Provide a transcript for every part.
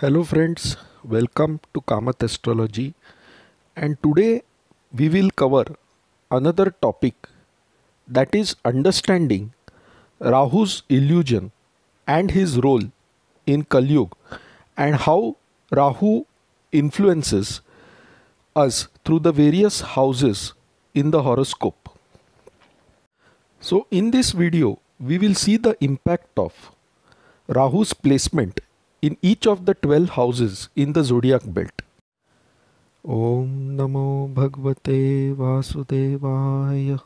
Hello friends, welcome to Kamath Astrology and today we will cover another topic that is understanding Rahu's illusion and his role in Kali Yuga and how Rahu influences us through the various houses in the horoscope. So in this video we will see the impact of Rahu's placement in each of the 12 houses in the zodiac belt. Om Namo Bhagavate Vasudevaya.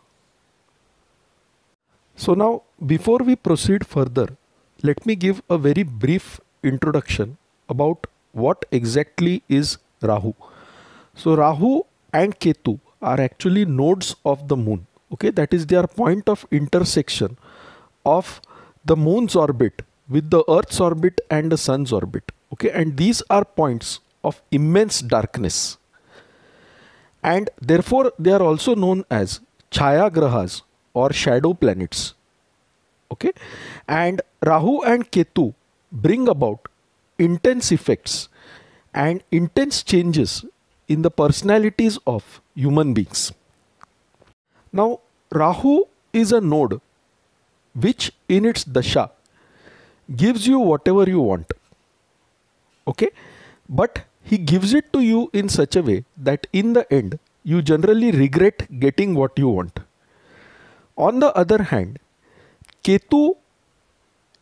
So, now before we proceed further, let me give a very brief introduction about what exactly is Rahu. So, Rahu and Ketu are actually nodes of the moon. Okay, that is their point of intersection of the moon's orbit with the Earth's orbit and the Sun's orbit. Okay, and these are points of immense darkness. And therefore, they are also known as Chaya Grahas or shadow planets. Okay, and Rahu and Ketu bring about intense effects and intense changes in the personalities of human beings. Now, Rahu is a node which in its dasha gives you whatever you want. Okay? But he gives it to you in such a way that in the end, you generally regret getting what you want. On the other hand, Ketu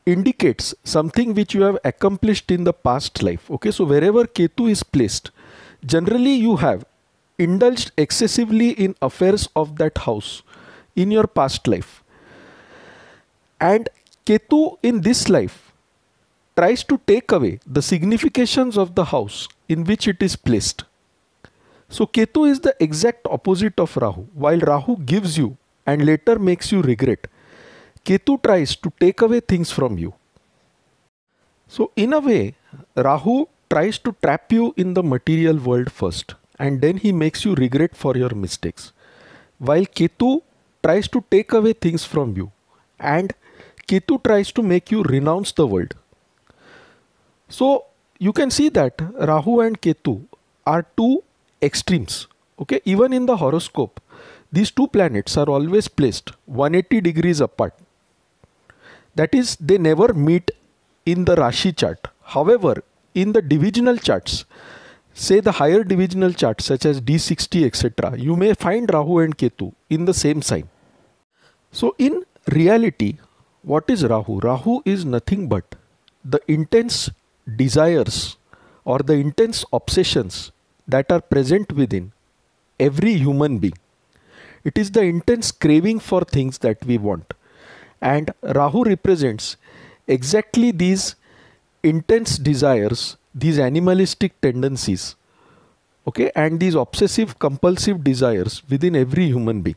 indicates something which you have accomplished in the past life. Okay, so wherever Ketu is placed, generally you have indulged excessively in affairs of that house in your past life. And Ketu in this life tries to take away the significations of the house in which it is placed. So Ketu is the exact opposite of Rahu. While Rahu gives you and later makes you regret, Ketu tries to take away things from you. So, in a way, Rahu tries to trap you in the material world first and then he makes you regret for your mistakes. While Ketu tries to take away things from you and Ketu tries to make you renounce the world. So you can see that Rahu and Ketu are two extremes. Okay, even in the horoscope, these two planets are always placed 180 degrees apart. That is, they never meet in the Rashi chart. However, in the divisional charts, say the higher divisional charts such as D60, etc., you may find Rahu and Ketu in the same sign. So, in reality, what is Rahu? Rahu is nothing but the intense desires or the intense obsessions that are present within every human being. It is the intense craving for things that we want. And Rahu represents exactly these intense desires, these animalistic tendencies, okay, and these obsessive compulsive desires within every human being.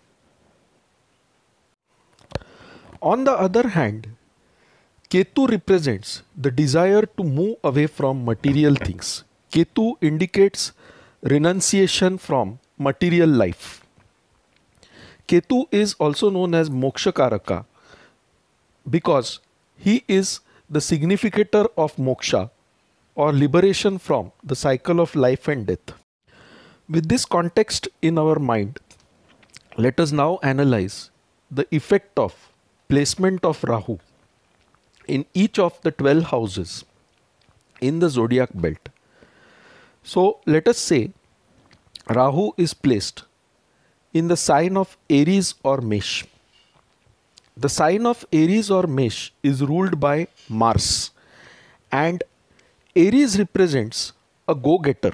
On the other hand, Ketu represents the desire to move away from material things. Ketu indicates renunciation from material life. Ketu is also known as Mokshakaraka because he is the significator of moksha or liberation from the cycle of life and death. With this context in our mind, let us now analyze the effect of placement of Rahu in each of the 12 houses in the zodiac belt. So let us say Rahu is placed in the sign of Aries or Mesh. The sign of Aries or Mesh is ruled by Mars and Aries represents a go getter.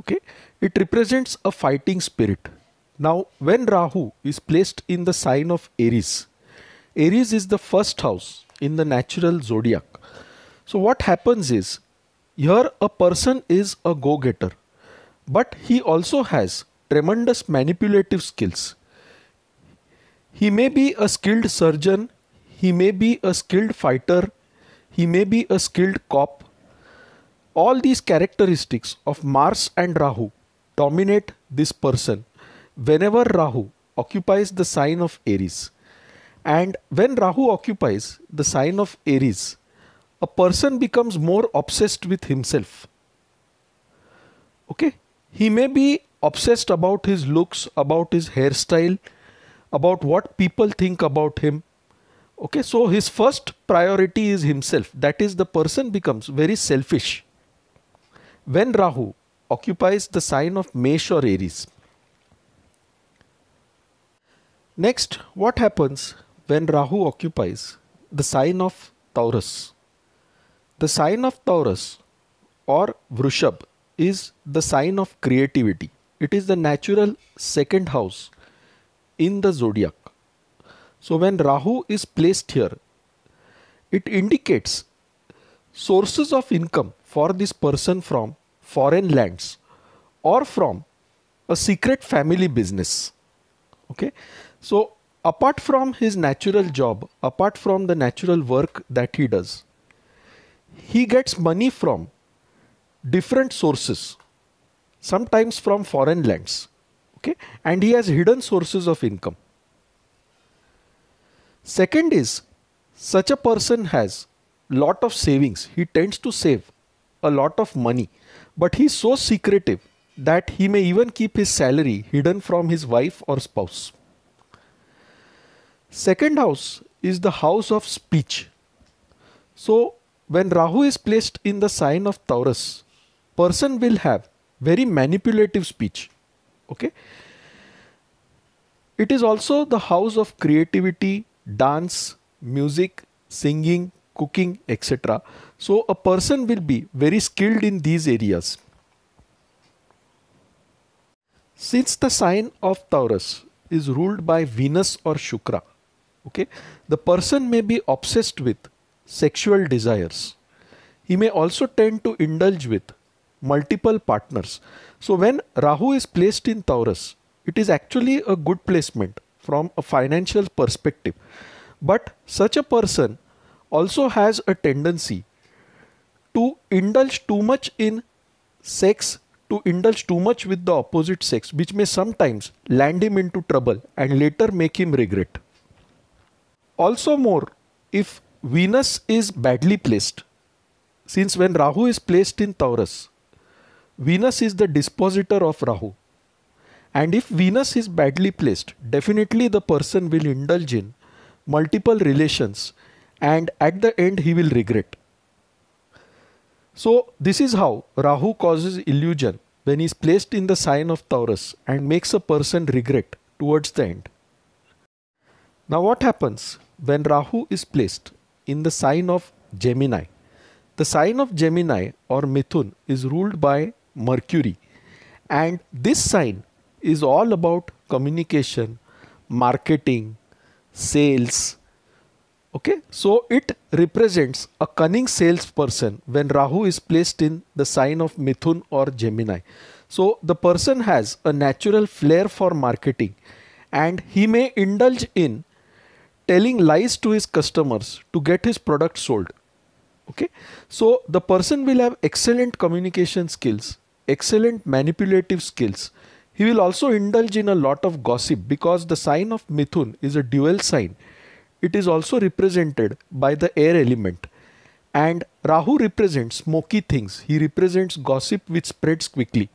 Okay, it represents a fighting spirit. Now, when Rahu is placed in the sign of Aries, Aries is the first house in the natural zodiac. So, what happens is here a person is a go getter, but he also has tremendous manipulative skills. He may be a skilled surgeon, he may be a skilled fighter, he may be a skilled cop. All these characteristics of Mars and Rahu dominate this person whenever Rahu occupies the sign of Aries. And when Rahu occupies the sign of Aries, a person becomes more obsessed with himself. Okay? He may be obsessed about his looks, about his hairstyle, about what people think about him. Okay, so his first priority is himself. That is, the person becomes very selfish. When Rahu occupies the sign of Mesh or Aries. Next, what happens when Rahu occupies the sign of Taurus. The sign of Taurus or Vrishab is the sign of creativity. It is the natural second house in the zodiac. So when Rahu is placed here, it indicates sources of income for this person from foreign lands or from a secret family business. Okay, so apart from his natural job, apart from the natural work that he does, he gets money from different sources, sometimes from foreign lands. Okay? And he has hidden sources of income. Second is such a person has lot of savings. He tends to save a lot of money, but he's so secretive that he may even keep his salary hidden from his wife or spouse. Second house is the house of speech. So when Rahu is placed in the sign of Taurus, person will have very manipulative speech. Okay. It is also the house of creativity, dance, music, singing, cooking, etc. So a person will be very skilled in these areas. Since the sign of Taurus is ruled by Venus or Shukra, okay the person may be obsessed with sexual desires he may also tend to indulge with multiple partners so when rahu is placed in taurus it is actually a good placement from a financial perspective but such a person also has a tendency to indulge too much in sex to indulge too much with the opposite sex which may sometimes land him into trouble and later make him regret also, more if Venus is badly placed, since when Rahu is placed in Taurus, Venus is the dispositor of Rahu. And if Venus is badly placed, definitely the person will indulge in multiple relations and at the end he will regret. So, this is how Rahu causes illusion when he is placed in the sign of Taurus and makes a person regret towards the end. Now, what happens when Rahu is placed in the sign of Gemini, the sign of Gemini or Mithun is ruled by Mercury. And this sign is all about communication, marketing, sales. Okay, so it represents a cunning salesperson when Rahu is placed in the sign of Mithun or Gemini. So the person has a natural flair for marketing and he may indulge in telling lies to his customers to get his product sold okay so the person will have excellent communication skills excellent manipulative skills he will also indulge in a lot of gossip because the sign of mithun is a dual sign it is also represented by the air element and rahu represents smoky things he represents gossip which spreads quickly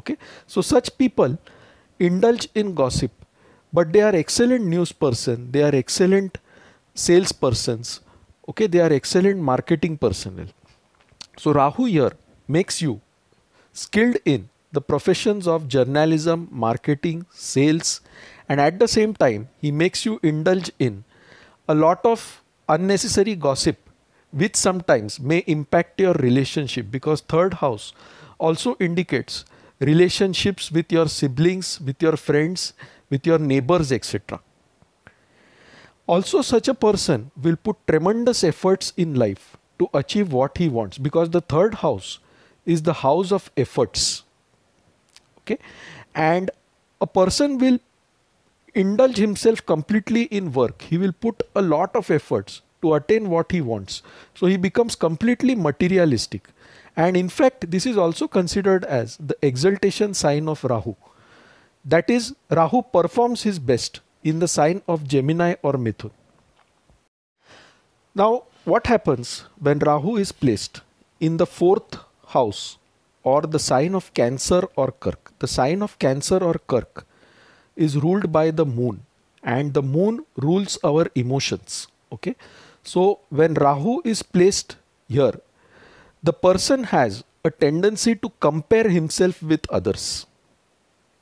okay so such people indulge in gossip but they are excellent news person they are excellent salespersons okay they are excellent marketing personnel so rahu here makes you skilled in the professions of journalism marketing sales and at the same time he makes you indulge in a lot of unnecessary gossip which sometimes may impact your relationship because third house also indicates relationships with your siblings, with your friends, with your neighbors, etc. Also, such a person will put tremendous efforts in life to achieve what he wants because the third house is the house of efforts. Okay, and a person will indulge himself completely in work, he will put a lot of efforts to attain what he wants. So, he becomes completely materialistic and in fact, this is also considered as the exaltation sign of Rahu. That is, Rahu performs his best in the sign of Gemini or Mithun. Now, what happens when Rahu is placed in the fourth house or the sign of Cancer or Kirk? The sign of Cancer or Kirk is ruled by the moon, and the moon rules our emotions. Okay, so when Rahu is placed here the person has a tendency to compare himself with others.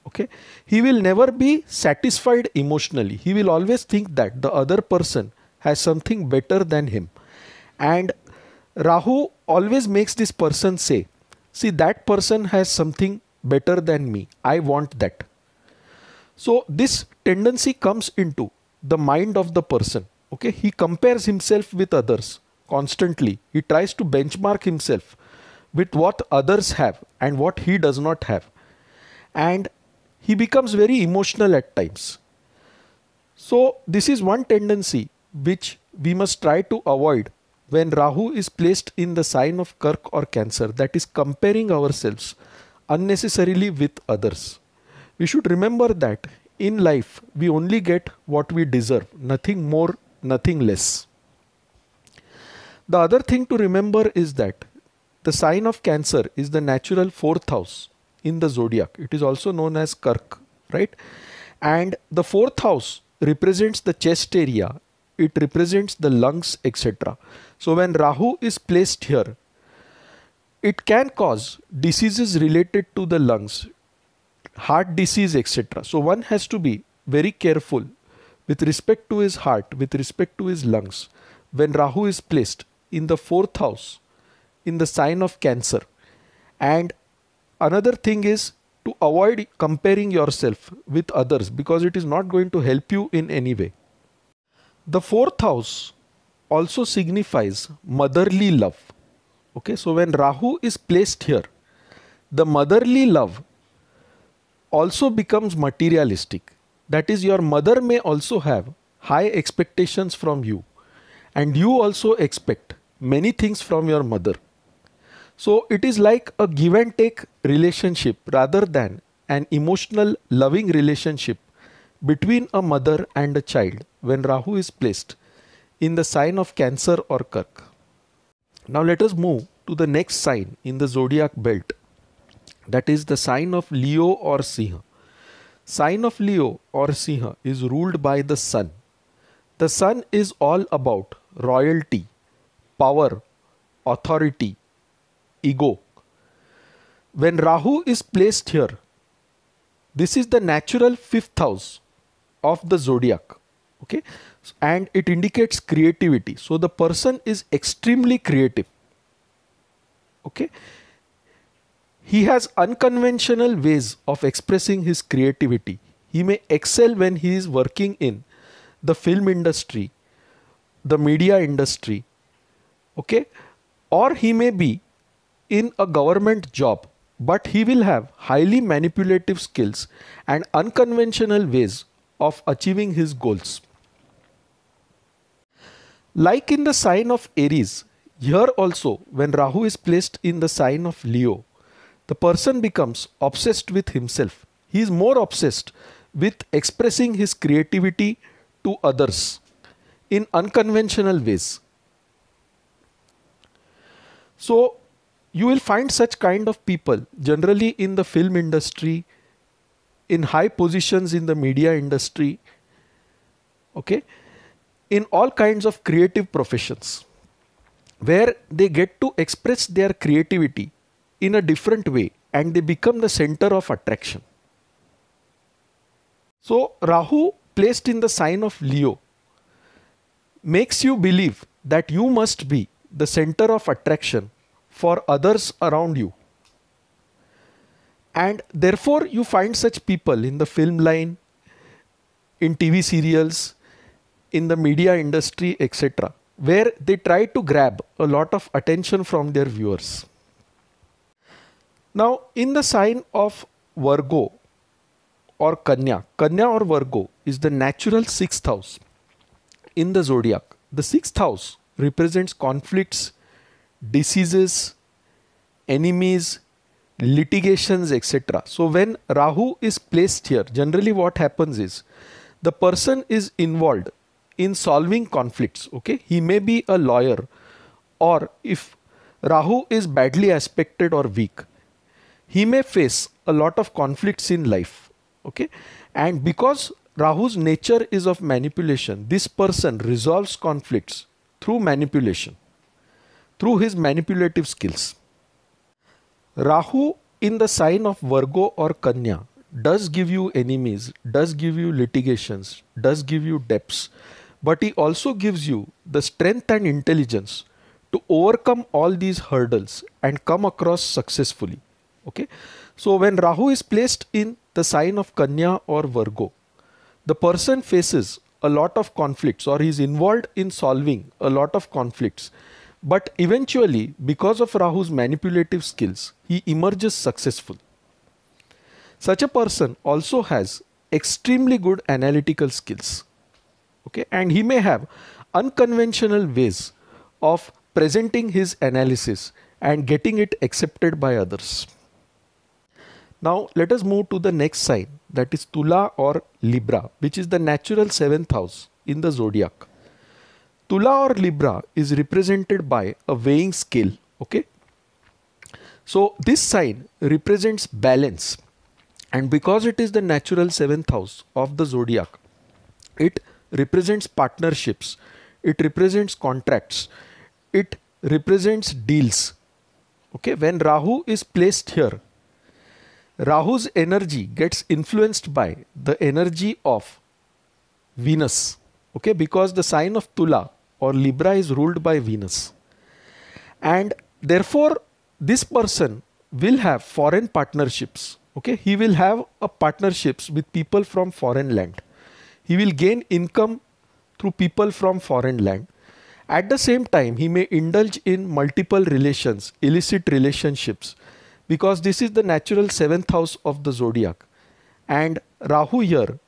Okay, he will never be satisfied emotionally. He will always think that the other person has something better than him. And Rahu always makes this person say, See, that person has something better than me. I want that. So, this tendency comes into the mind of the person. Okay, he compares himself with others constantly. He tries to benchmark himself with what others have and what he does not have. And he becomes very emotional at times. So, this is one tendency which we must try to avoid when Rahu is placed in the sign of Kirk or Cancer, that is, comparing ourselves unnecessarily with others. We should remember that in life we only get what we deserve, nothing more, nothing less. The other thing to remember is that the sign of Cancer is the natural fourth house in the zodiac. It is also known as Kirk, right? And the fourth house represents the chest area, it represents the lungs, etc. So when Rahu is placed here, it can cause diseases related to the lungs, heart disease, etc. So one has to be very careful with respect to his heart, with respect to his lungs, when Rahu is placed in the fourth house in the sign of Cancer. And another thing is to avoid comparing yourself with others because it is not going to help you in any way. The fourth house also signifies motherly love. Okay, so when Rahu is placed here, the motherly love also becomes materialistic. That is, your mother may also have high expectations from you, and you also expect many things from your mother. So it is like a give and take relationship rather than an emotional loving relationship between a mother and a child when Rahu is placed in the sign of Cancer or Kirk. Now let us move to the next sign in the zodiac belt that is the sign of Leo or Siha. Sign of Leo or Siha is ruled by the Sun. The Sun is all about royalty, power, authority, ego. When Rahu is placed here, this is the natural fifth house of the zodiac. Okay, and it indicates creativity. So the person is extremely creative. Okay, he has unconventional ways of expressing his creativity. He may excel when he is working in the film industry, the media industry, okay or he may be in a government job but he will have highly manipulative skills and unconventional ways of achieving his goals like in the sign of aries here also when rahu is placed in the sign of leo the person becomes obsessed with himself he is more obsessed with expressing his creativity to others in unconventional ways so you will find such kind of people generally in the film industry, in high positions in the media industry, okay, in all kinds of creative professions where they get to express their creativity in a different way and they become the center of attraction. So, Rahu placed in the sign of Leo makes you believe that you must be the center of attraction for others around you. And therefore, you find such people in the film line, in TV serials, in the media industry, etc., where they try to grab a lot of attention from their viewers. Now, in the sign of Virgo or Kanya, Kanya or Virgo is the natural sixth house in the zodiac. The sixth house represents conflicts, diseases, enemies, litigations, etc. So, when Rahu is placed here, generally what happens is the person is involved in solving conflicts. Okay, he may be a lawyer, or if Rahu is badly aspected or weak, he may face a lot of conflicts in life. Okay, and because Rahu's nature is of manipulation, this person resolves conflicts through manipulation, through his manipulative skills. Rahu in the sign of Virgo or Kanya does give you enemies, does give you litigations, does give you debts, but he also gives you the strength and intelligence to overcome all these hurdles and come across successfully. Okay, so when Rahu is placed in the sign of Kanya or Virgo, the person faces a lot of conflicts or he's involved in solving a lot of conflicts. But eventually, because of Rahu's manipulative skills, he emerges successful. Such a person also has extremely good analytical skills. Okay, and he may have unconventional ways of presenting his analysis and getting it accepted by others. Now, let us move to the next sign that is Tula or Libra, which is the natural seventh house in the zodiac. Tula or Libra is represented by a weighing scale. Okay. So this sign represents balance, and because it is the natural seventh house of the zodiac, it represents partnerships, it represents contracts, it represents deals. Okay, when Rahu is placed here, Rahu's energy gets influenced by the energy of Venus, okay, because the sign of Tula or Libra is ruled by Venus. And therefore, this person will have foreign partnerships, okay, he will have a partnerships with people from foreign land. He will gain income through people from foreign land. At the same time, he may indulge in multiple relations, illicit relationships, because this is the natural seventh house of the zodiac and Rahu here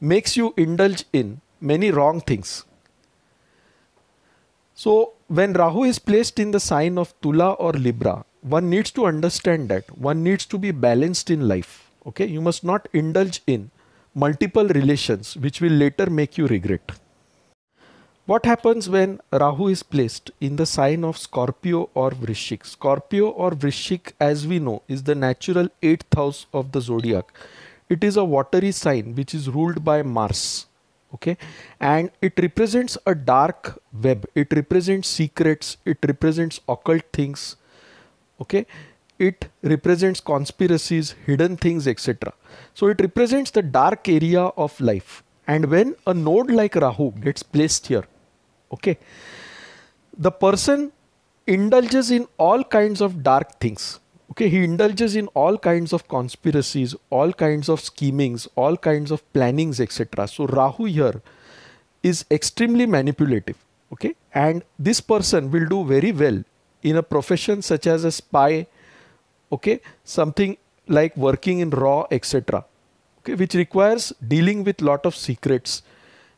makes you indulge in many wrong things. So, when Rahu is placed in the sign of Tula or Libra, one needs to understand that one needs to be balanced in life. Okay, you must not indulge in multiple relations which will later make you regret. What happens when Rahu is placed in the sign of Scorpio or Vrishik? Scorpio or Vrishik, as we know, is the natural eighth house of the zodiac. It is a watery sign which is ruled by Mars. Okay, and it represents a dark web, it represents secrets, it represents occult things. Okay, it represents conspiracies, hidden things, etc. So, it represents the dark area of life. And when a node like Rahu gets placed here, Okay. The person indulges in all kinds of dark things. Okay, he indulges in all kinds of conspiracies, all kinds of schemings, all kinds of plannings, etc. So Rahu here is extremely manipulative. Okay, and this person will do very well in a profession such as a spy, okay, something like working in raw, etc. Okay, which requires dealing with lot of secrets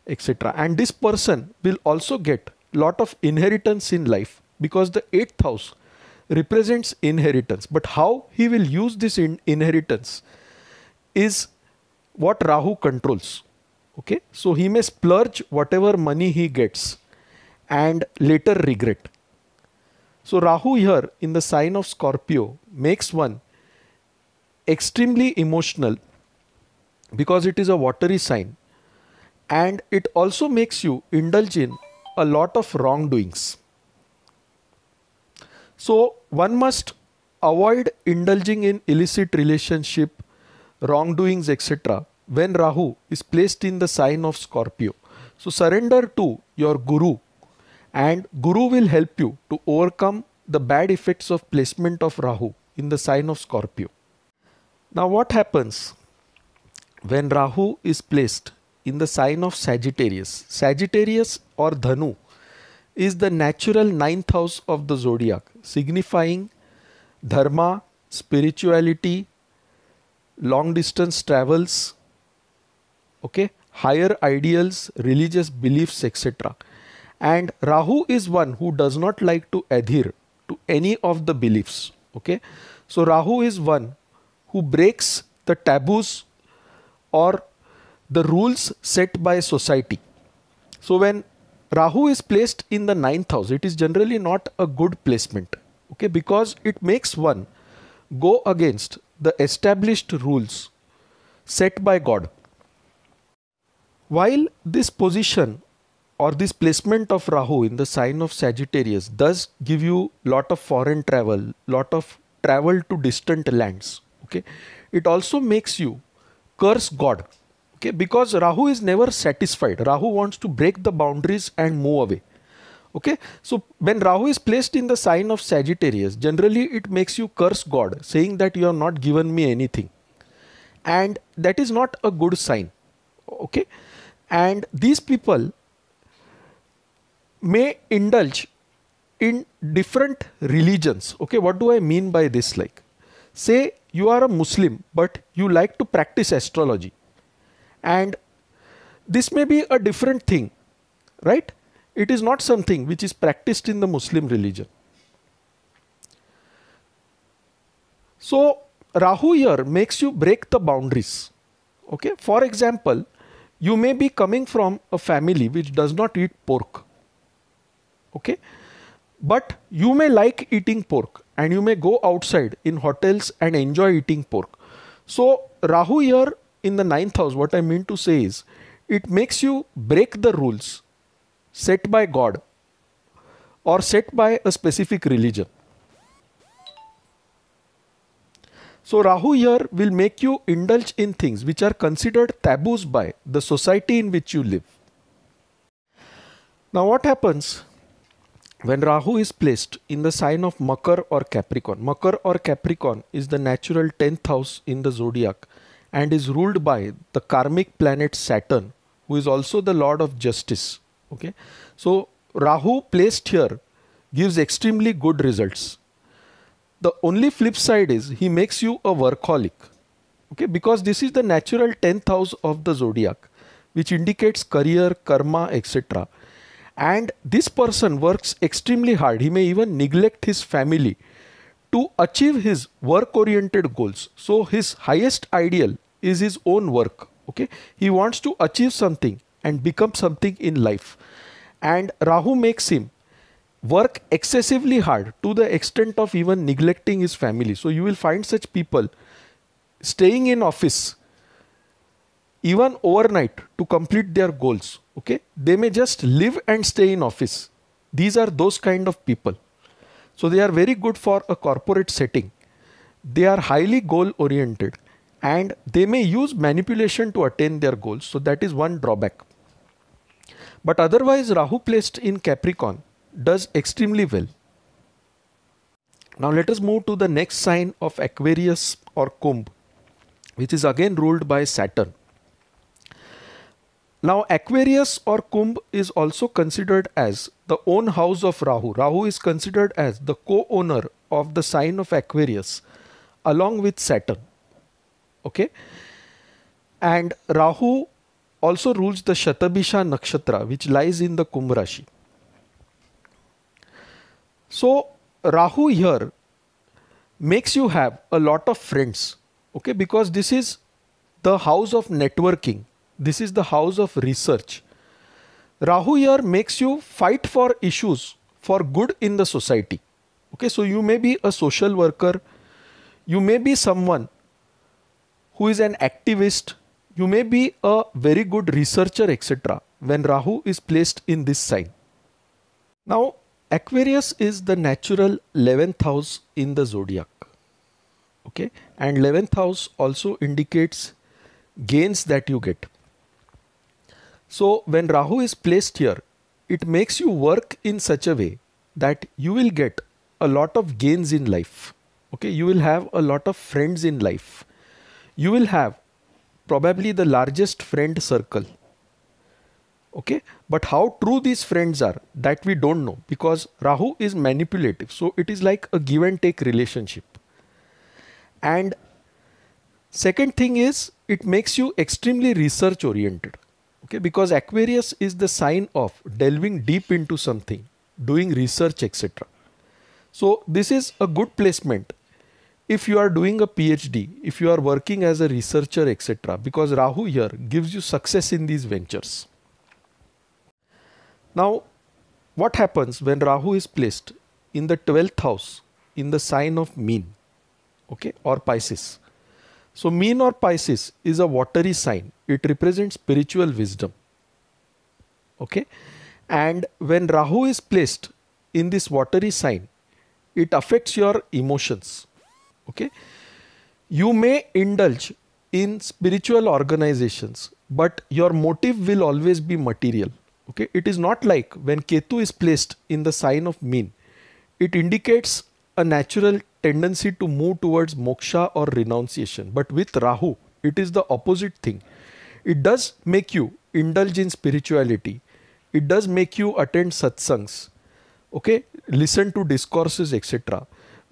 etc and this person will also get lot of inheritance in life because the eighth house represents inheritance but how he will use this in inheritance is what rahu controls okay so he may splurge whatever money he gets and later regret so rahu here in the sign of scorpio makes one extremely emotional because it is a watery sign and it also makes you indulge in a lot of wrongdoings. So, one must avoid indulging in illicit relationship, wrongdoings, etc. when Rahu is placed in the sign of Scorpio. So, surrender to your Guru, and Guru will help you to overcome the bad effects of placement of Rahu in the sign of Scorpio. Now, what happens when Rahu is placed in the sign of Sagittarius. Sagittarius or Dhanu is the natural ninth house of the zodiac, signifying dharma, spirituality, long distance travels, okay, higher ideals, religious beliefs, etc. And Rahu is one who does not like to adhere to any of the beliefs, okay. So, Rahu is one who breaks the taboos or the rules set by society. So when Rahu is placed in the ninth house, it is generally not a good placement, okay, because it makes one go against the established rules set by God. While this position or this placement of Rahu in the sign of Sagittarius does give you lot of foreign travel, lot of travel to distant lands. Okay, it also makes you curse God okay because rahu is never satisfied rahu wants to break the boundaries and move away okay so when rahu is placed in the sign of sagittarius generally it makes you curse god saying that you have not given me anything and that is not a good sign okay and these people may indulge in different religions okay what do i mean by this like say you are a muslim but you like to practice astrology and this may be a different thing right it is not something which is practiced in the muslim religion so rahu year makes you break the boundaries okay for example you may be coming from a family which does not eat pork okay but you may like eating pork and you may go outside in hotels and enjoy eating pork so rahu year in the ninth house, what I mean to say is, it makes you break the rules set by God or set by a specific religion. So, Rahu here will make you indulge in things which are considered taboos by the society in which you live. Now, what happens when Rahu is placed in the sign of Makar or Capricorn? Makar or Capricorn is the natural 10th house in the zodiac and is ruled by the karmic planet Saturn, who is also the lord of justice. Okay, so Rahu placed here gives extremely good results. The only flip side is he makes you a workaholic. Okay, because this is the natural 10th house of the zodiac, which indicates career, karma, etc. And this person works extremely hard. He may even neglect his family to achieve his work oriented goals. So, his highest ideal is his own work okay he wants to achieve something and become something in life and rahu makes him work excessively hard to the extent of even neglecting his family so you will find such people staying in office even overnight to complete their goals okay they may just live and stay in office these are those kind of people so they are very good for a corporate setting they are highly goal oriented and they may use manipulation to attain their goals. So that is one drawback. But otherwise, Rahu placed in Capricorn does extremely well. Now let us move to the next sign of Aquarius or Kumbh, which is again ruled by Saturn. Now Aquarius or Kumbh is also considered as the own house of Rahu. Rahu is considered as the co-owner of the sign of Aquarius along with Saturn okay and rahu also rules the shatabisha nakshatra which lies in the kumbh rashi so rahu here makes you have a lot of friends okay because this is the house of networking this is the house of research rahu here makes you fight for issues for good in the society okay so you may be a social worker you may be someone who is an activist, you may be a very good researcher, etc. when Rahu is placed in this sign. Now, Aquarius is the natural 11th house in the zodiac. Okay, and 11th house also indicates gains that you get. So, when Rahu is placed here, it makes you work in such a way that you will get a lot of gains in life. Okay, you will have a lot of friends in life you will have probably the largest friend circle okay but how true these friends are that we don't know because rahu is manipulative so it is like a give and take relationship and second thing is it makes you extremely research oriented okay because aquarius is the sign of delving deep into something doing research etc so this is a good placement if you are doing a PhD, if you are working as a researcher, etc., because Rahu here gives you success in these ventures. Now, what happens when Rahu is placed in the 12th house in the sign of mean, okay, or Pisces? So, mean or Pisces is a watery sign, it represents spiritual wisdom, okay. And when Rahu is placed in this watery sign, it affects your emotions okay you may indulge in spiritual organizations but your motive will always be material okay it is not like when ketu is placed in the sign of mean it indicates a natural tendency to move towards moksha or renunciation but with rahu it is the opposite thing it does make you indulge in spirituality it does make you attend satsangs okay listen to discourses etc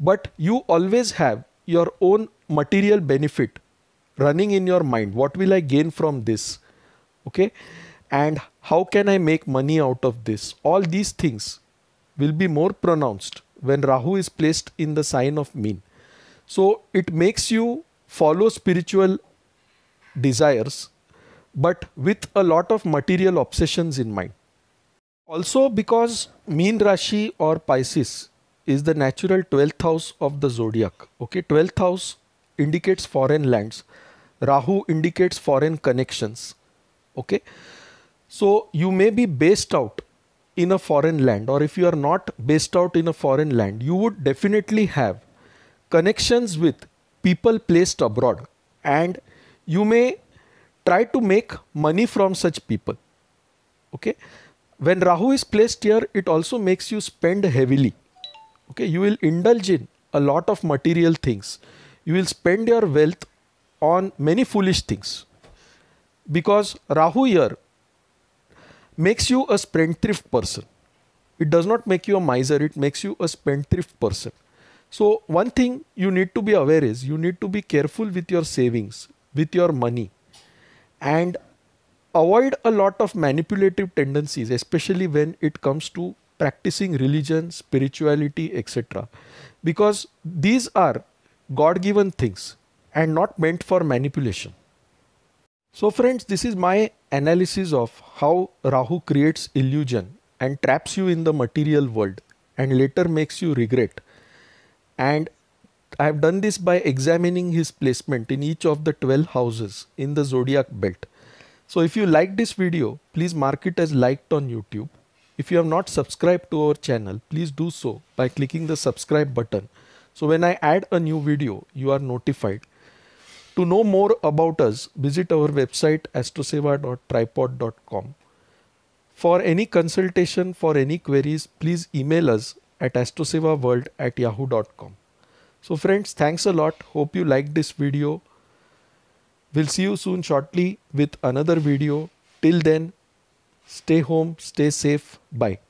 but you always have your own material benefit running in your mind what will i gain from this okay and how can i make money out of this all these things will be more pronounced when rahu is placed in the sign of mean so it makes you follow spiritual desires but with a lot of material obsessions in mind also because mean rashi or pisces is the natural 12th house of the zodiac okay 12th house indicates foreign lands rahu indicates foreign connections okay so you may be based out in a foreign land or if you are not based out in a foreign land you would definitely have connections with people placed abroad and you may try to make money from such people okay when rahu is placed here it also makes you spend heavily okay you will indulge in a lot of material things you will spend your wealth on many foolish things because rahu here makes you a spendthrift person it does not make you a miser it makes you a spendthrift person so one thing you need to be aware is you need to be careful with your savings with your money and avoid a lot of manipulative tendencies especially when it comes to practicing religion, spirituality, etc. Because these are God given things and not meant for manipulation. So, friends, this is my analysis of how Rahu creates illusion and traps you in the material world and later makes you regret. And I have done this by examining his placement in each of the 12 houses in the zodiac belt. So, if you like this video, please mark it as liked on YouTube if you have not subscribed to our channel, please do so by clicking the subscribe button. So when I add a new video, you are notified. To know more about us, visit our website astroseva.tripod.com. For any consultation, for any queries, please email us at astrosevaworld at yahoo.com. So friends, thanks a lot. Hope you liked this video. We'll see you soon shortly with another video. Till then, Stay home, stay safe. Bye.